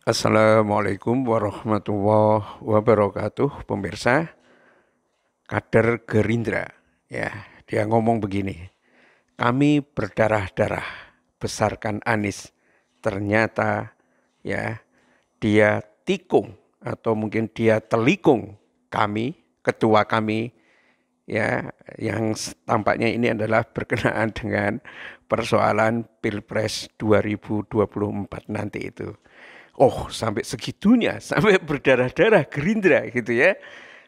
Assalamualaikum warahmatullahi wabarakatuh, pemirsa. Kader Gerindra, ya, dia ngomong begini. Kami berdarah-darah besarkan Anis. Ternyata ya, dia tikung atau mungkin dia telikung kami, ketua kami ya yang tampaknya ini adalah berkenaan dengan persoalan Pilpres 2024 nanti itu oh sampai segitunya, sampai berdarah-darah Gerindra gitu ya,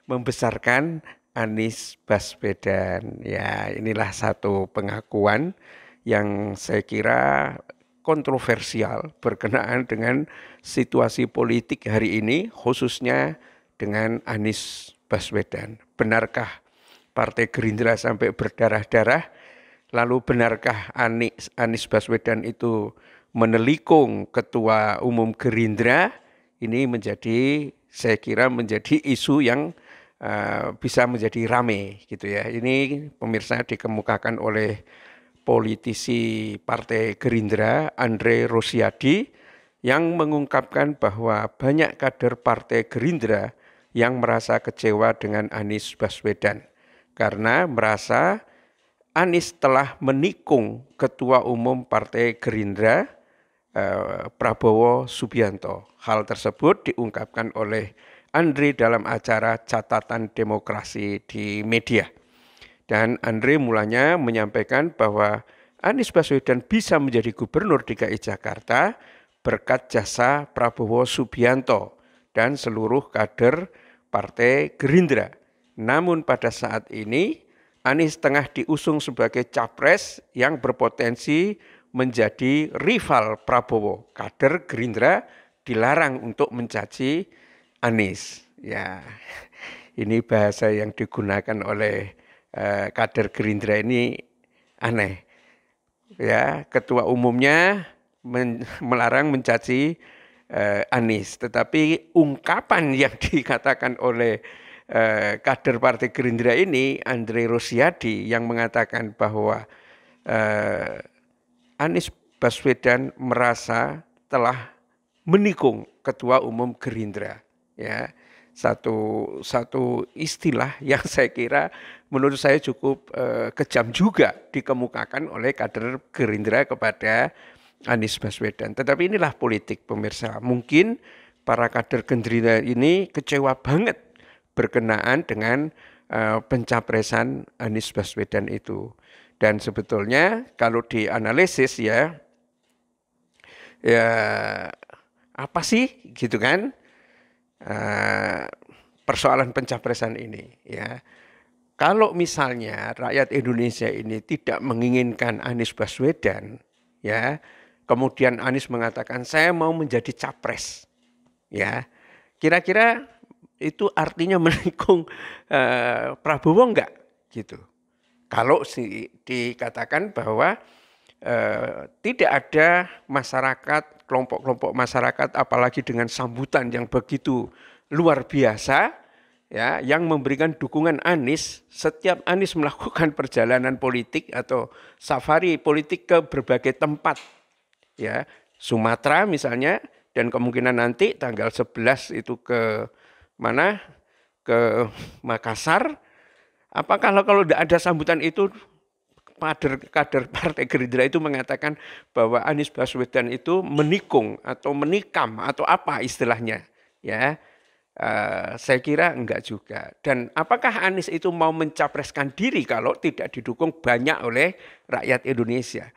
membesarkan Anies Baswedan. Ya inilah satu pengakuan yang saya kira kontroversial berkenaan dengan situasi politik hari ini khususnya dengan Anies Baswedan. Benarkah Partai Gerindra sampai berdarah-darah? Lalu benarkah Anies, Anies Baswedan itu menelikung ketua umum Gerindra ini menjadi saya kira menjadi isu yang uh, bisa menjadi rame gitu ya. Ini pemirsa dikemukakan oleh politisi Partai Gerindra Andre Rosiadi yang mengungkapkan bahwa banyak kader Partai Gerindra yang merasa kecewa dengan Anies Baswedan karena merasa Anies telah menikung Ketua Umum Partai Gerindra Eh, Prabowo Subianto. Hal tersebut diungkapkan oleh Andre dalam acara catatan demokrasi di media. Dan Andre mulanya menyampaikan bahwa Anies Baswedan bisa menjadi gubernur DKI Jakarta berkat jasa Prabowo Subianto dan seluruh kader Partai Gerindra. Namun pada saat ini Anies tengah diusung sebagai capres yang berpotensi menjadi rival Prabowo. Kader Gerindra dilarang untuk mencaci Anies. Ya, ini bahasa yang digunakan oleh eh, kader Gerindra ini aneh. Ya, ketua umumnya men melarang mencaci eh, Anies, tetapi ungkapan yang dikatakan oleh eh, kader Partai Gerindra ini Andre Rosiadi yang mengatakan bahwa eh, Anies Baswedan merasa telah menikung Ketua Umum Gerindra. Ya, satu satu istilah yang saya kira menurut saya cukup eh, kejam juga dikemukakan oleh kader Gerindra kepada Anies Baswedan. Tetapi inilah politik pemirsa. Mungkin para kader Gerindra ini kecewa banget berkenaan dengan eh, pencapresan Anies Baswedan itu. Dan sebetulnya kalau dianalisis ya, ya apa sih gitu kan eh, persoalan pencapresan ini ya. Kalau misalnya rakyat Indonesia ini tidak menginginkan Anies Baswedan ya, kemudian Anies mengatakan saya mau menjadi capres ya. Kira-kira itu artinya menikung uh, Prabowo enggak gitu. Kalau si, dikatakan bahwa e, tidak ada masyarakat, kelompok-kelompok masyarakat apalagi dengan sambutan yang begitu luar biasa ya yang memberikan dukungan Anies setiap Anies melakukan perjalanan politik atau safari politik ke berbagai tempat ya Sumatera misalnya dan kemungkinan nanti tanggal 11 itu ke mana ke Makassar apa kalau kalau tidak ada sambutan itu kader kader Partai Gerindra itu mengatakan bahwa Anies Baswedan itu menikung atau menikam atau apa istilahnya ya uh, saya kira enggak juga dan apakah Anies itu mau mencapreskan diri kalau tidak didukung banyak oleh rakyat Indonesia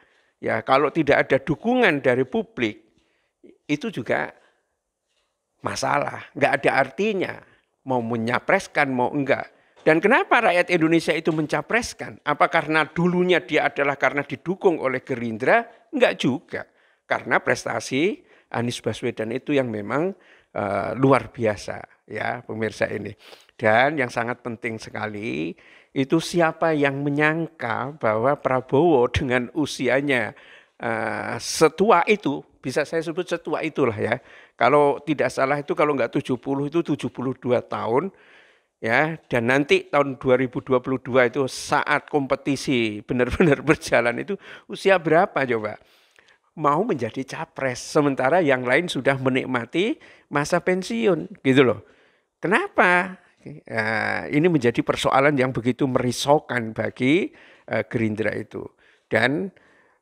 ya kalau tidak ada dukungan dari publik itu juga masalah enggak ada artinya mau menyapreskan mau enggak dan kenapa rakyat Indonesia itu mencapreskan? Apa karena dulunya dia adalah karena didukung oleh Gerindra? Enggak juga. Karena prestasi Anies Baswedan itu yang memang uh, luar biasa ya pemirsa ini. Dan yang sangat penting sekali itu siapa yang menyangka bahwa Prabowo dengan usianya uh, setua itu bisa saya sebut setua itulah ya. Kalau tidak salah itu kalau enggak 70 itu 72 tahun ya dan nanti tahun 2022 itu saat kompetisi benar-benar berjalan itu usia berapa coba mau menjadi capres sementara yang lain sudah menikmati masa pensiun gitu loh kenapa nah, ini menjadi persoalan yang begitu merisaukan bagi uh, Gerindra itu dan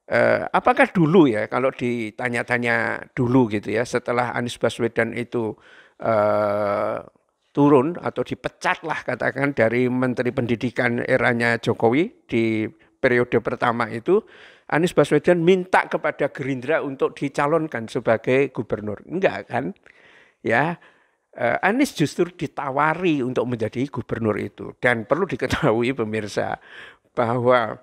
eh, apakah dulu ya kalau ditanya-tanya dulu gitu ya setelah Anies Baswedan itu eh, turun atau dipecatlah katakan dari Menteri Pendidikan eranya Jokowi di periode pertama itu Anies Baswedan minta kepada Gerindra untuk dicalonkan sebagai gubernur. Enggak kan? Ya, eh, Anies justru ditawari untuk menjadi gubernur itu dan perlu diketahui pemirsa bahwa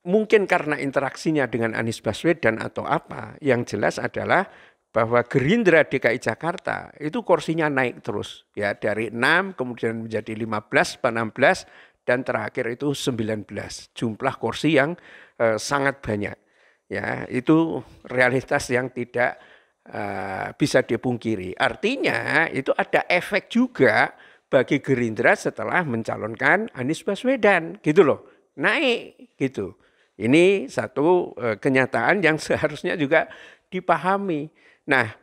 mungkin karena interaksinya dengan Anies Baswedan atau apa, yang jelas adalah bahwa Gerindra DKI Jakarta itu kursinya naik terus ya dari 6 kemudian menjadi 15, 16 dan terakhir itu 19. Jumlah kursi yang uh, sangat banyak. Ya, itu realitas yang tidak uh, bisa dipungkiri. Artinya itu ada efek juga bagi Gerindra setelah mencalonkan Anies Baswedan gitu loh. Naik gitu. Ini satu uh, kenyataan yang seharusnya juga dipahami Nah,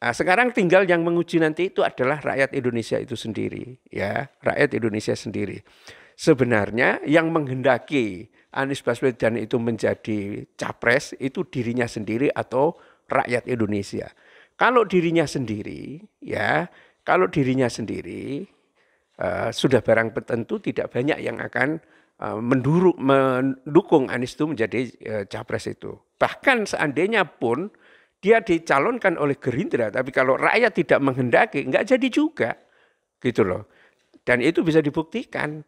Nah, sekarang tinggal yang menguji nanti itu adalah rakyat Indonesia itu sendiri, ya, rakyat Indonesia sendiri. Sebenarnya yang menghendaki Anies Baswedan itu menjadi capres itu dirinya sendiri atau rakyat Indonesia. Kalau dirinya sendiri, ya, kalau dirinya sendiri uh, sudah barang tentu tidak banyak yang akan uh, menduru, mendukung Anies itu menjadi uh, capres itu. Bahkan seandainya pun dia dicalonkan oleh Gerindra, tapi kalau rakyat tidak menghendaki, enggak jadi juga, gitu loh. Dan itu bisa dibuktikan,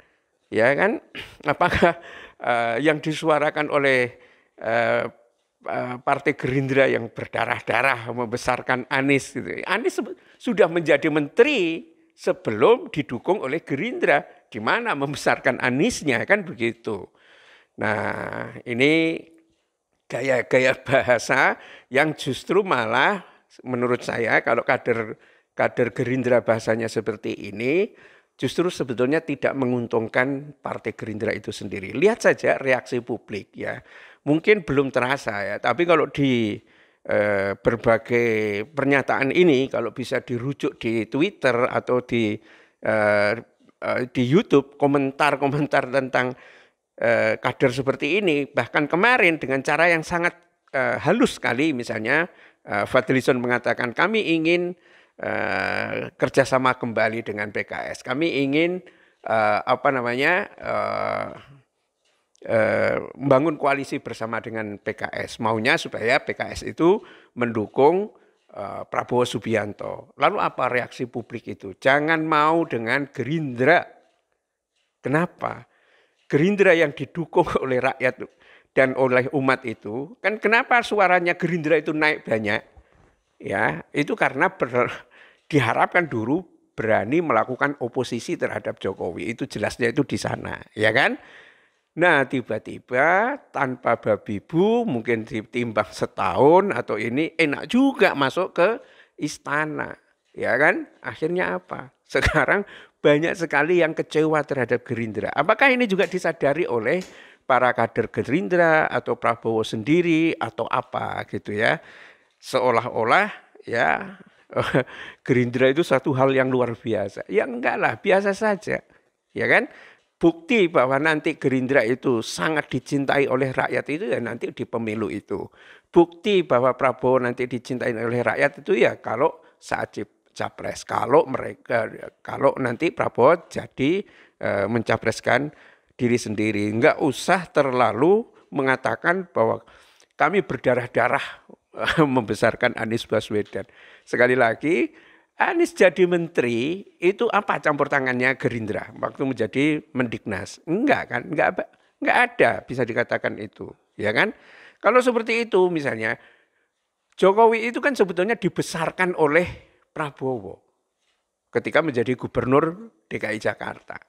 ya kan? Apakah uh, yang disuarakan oleh uh Partai Gerindra yang berdarah-darah membesarkan Anies, gitu. Anies sudah menjadi menteri sebelum didukung oleh Gerindra, di mana membesarkan Aniesnya kan begitu. Nah ini gaya-gaya bahasa yang justru malah menurut saya kalau kader kader Gerindra bahasanya seperti ini justru sebetulnya tidak menguntungkan partai Gerindra itu sendiri. Lihat saja reaksi publik ya. Mungkin belum terasa ya, tapi kalau di eh, berbagai pernyataan ini kalau bisa dirujuk di Twitter atau di eh, eh di YouTube komentar-komentar tentang Eh, kader seperti ini bahkan kemarin dengan cara yang sangat uh, halus sekali misalnya uh, eh, Fadlison mengatakan kami ingin uh, kerjasama kembali dengan PKS kami ingin uh, apa namanya uh, uh, membangun koalisi bersama dengan PKS maunya supaya PKS itu mendukung uh, Prabowo Subianto lalu apa reaksi publik itu jangan mau dengan Gerindra kenapa Gerindra yang didukung oleh rakyat dan oleh umat itu, kan kenapa suaranya Gerindra itu naik banyak? Ya, itu karena ber, diharapkan dulu berani melakukan oposisi terhadap Jokowi. Itu jelasnya itu di sana, ya kan? Nah, tiba-tiba tanpa babi bu mungkin ditimbang setahun atau ini enak juga masuk ke istana, ya kan? Akhirnya apa? Sekarang banyak sekali yang kecewa terhadap Gerindra. Apakah ini juga disadari oleh para kader Gerindra atau Prabowo sendiri atau apa gitu ya? Seolah-olah ya Gerindra itu satu hal yang luar biasa. Ya enggak lah, biasa saja. Ya kan? Bukti bahwa nanti Gerindra itu sangat dicintai oleh rakyat itu ya nanti di pemilu itu. Bukti bahwa Prabowo nanti dicintai oleh rakyat itu ya kalau saat capres kalau mereka kalau nanti Prabowo jadi e, mencapreskan diri sendiri nggak usah terlalu mengatakan bahwa kami berdarah-darah e, membesarkan Anies Baswedan sekali lagi Anies jadi menteri itu apa campur tangannya Gerindra waktu menjadi Mendiknas enggak kan enggak enggak ada bisa dikatakan itu ya kan kalau seperti itu misalnya Jokowi itu kan sebetulnya dibesarkan oleh Prabowo ketika menjadi gubernur DKI Jakarta.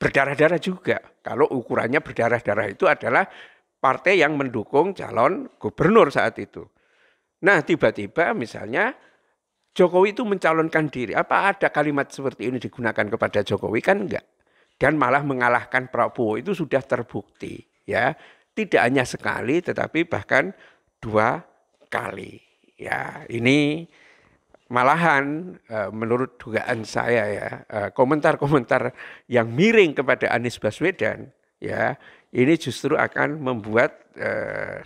Berdarah-darah juga. Kalau ukurannya berdarah-darah itu adalah partai yang mendukung calon gubernur saat itu. Nah, tiba-tiba misalnya Jokowi itu mencalonkan diri. Apa ada kalimat seperti ini digunakan kepada Jokowi kan enggak? Dan malah mengalahkan Prabowo itu sudah terbukti, ya. Tidak hanya sekali tetapi bahkan dua kali. Ya, ini Malahan eh, menurut dugaan saya ya, eh, komentar-komentar yang miring kepada Anies Baswedan ya, ini justru akan membuat eh,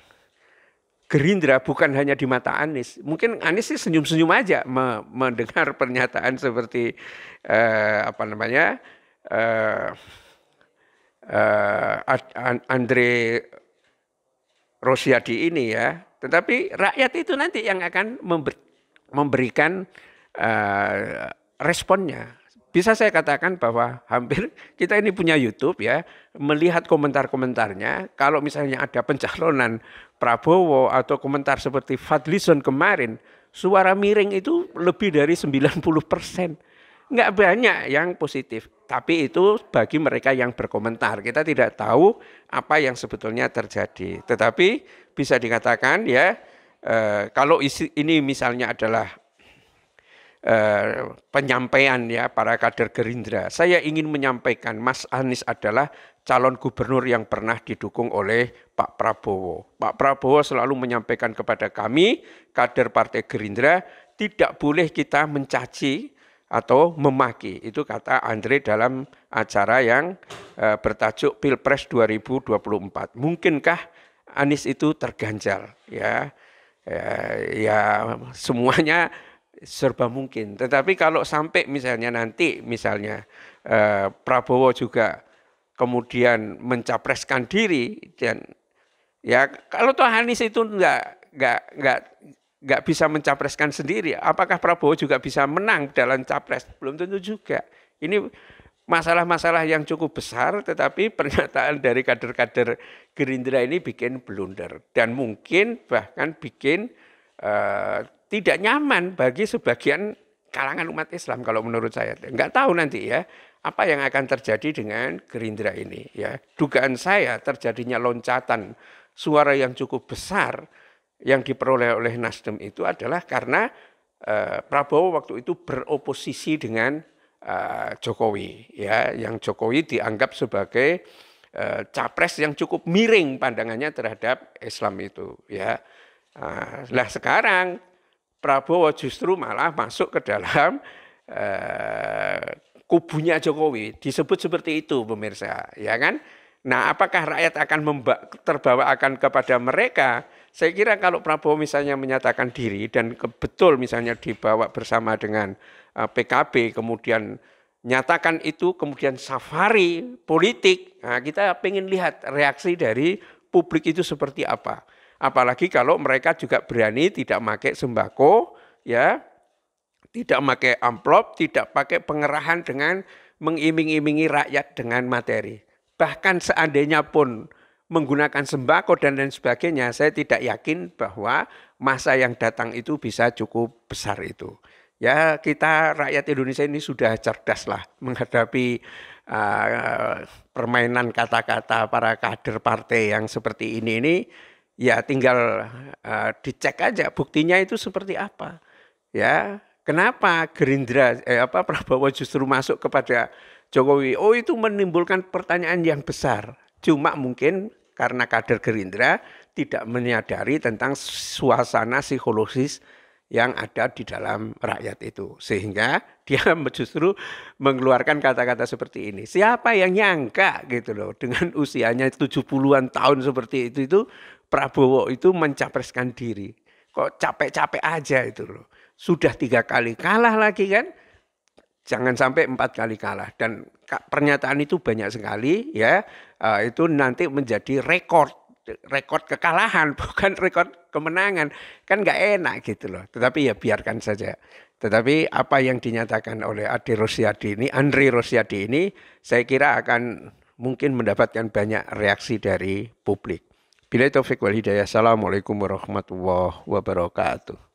Gerindra bukan hanya di mata Anies. Mungkin Anies sih senyum-senyum aja mendengar pernyataan seperti eh, apa namanya? Eh, eh, Andre Rosiadi ini ya. Tetapi rakyat itu nanti yang akan memberikan uh, responnya. Bisa saya katakan bahwa hampir kita ini punya YouTube ya, melihat komentar-komentarnya, kalau misalnya ada pencalonan Prabowo atau komentar seperti Fadlison kemarin, suara miring itu lebih dari 90 persen. Nggak banyak yang positif, tapi itu bagi mereka yang berkomentar. Kita tidak tahu apa yang sebetulnya terjadi. Tetapi bisa dikatakan ya, eh, kalau isi, ini misalnya adalah eh, penyampaian ya para kader Gerindra, saya ingin menyampaikan Mas Anies adalah calon gubernur yang pernah didukung oleh Pak Prabowo. Pak Prabowo selalu menyampaikan kepada kami, kader Partai Gerindra, tidak boleh kita mencaci atau memaki. Itu kata Andre dalam acara yang e, bertajuk Pilpres 2024. Mungkinkah Anies itu terganjal ya? Eh, ya, semuanya serba mungkin. Tetapi kalau sampai misalnya nanti misalnya eh, Prabowo juga kemudian mencapreskan diri dan ya kalau Tuhan Anies itu enggak enggak enggak enggak bisa mencapreskan sendiri, apakah Prabowo juga bisa menang dalam capres? Belum tentu juga. Ini masalah-masalah yang cukup besar, tetapi pernyataan dari kader-kader Gerindra ini bikin blunder dan mungkin bahkan bikin uh, tidak nyaman bagi sebagian kalangan umat Islam kalau menurut saya. Enggak tahu nanti ya apa yang akan terjadi dengan Gerindra ini ya. Dugaan saya terjadinya loncatan suara yang cukup besar yang diperoleh oleh Nasdem itu adalah karena uh, Prabowo waktu itu beroposisi dengan Eh, Jokowi ya yang Jokowi dianggap sebagai eh, capres yang cukup miring pandangannya terhadap Islam itu ya uh, lah sekarang Prabowo justru malah masuk ke dalam kubunya Jokowi disebut seperti itu pemirsa ya kan nah apakah rakyat akan terbawa akan kepada mereka saya kira kalau Prabowo misalnya menyatakan diri dan kebetul misalnya dibawa bersama dengan eh, PKB kemudian nyatakan itu kemudian safari politik. Nah, kita pengen lihat reaksi dari publik itu seperti apa. Apalagi kalau mereka juga berani tidak pakai sembako, ya, tidak pakai amplop, tidak pakai pengerahan dengan mengiming-imingi rakyat dengan materi. Bahkan seandainya pun menggunakan sembako dan lain sebagainya, saya tidak yakin bahwa masa yang datang itu bisa cukup besar itu. Ya kita rakyat Indonesia ini sudah cerdas lah menghadapi uh, permainan kata-kata para kader partai yang seperti ini ini. Ya tinggal uh, dicek aja buktinya itu seperti apa. Ya kenapa Gerindra eh, apa Prabowo justru masuk kepada Jokowi? Oh itu menimbulkan pertanyaan yang besar Cuma mungkin karena kader Gerindra tidak menyadari tentang suasana psikologis yang ada di dalam rakyat itu. Sehingga dia justru mengeluarkan kata-kata seperti ini. Siapa yang nyangka gitu loh dengan usianya 70-an tahun seperti itu itu Prabowo itu mencapreskan diri. Kok capek-capek aja itu loh. Sudah tiga kali kalah lagi kan Jangan sampai empat kali kalah dan pernyataan itu banyak sekali ya eh, itu nanti menjadi rekor rekor kekalahan bukan rekor kemenangan kan nggak enak gitu loh tetapi ya biarkan saja tetapi apa yang dinyatakan oleh Adi Rosyadi ini Andri Rosyadi ini saya kira akan mungkin mendapatkan banyak reaksi dari publik Bila itu wal hidayah. Assalamualaikum warahmatullahi wabarakatuh.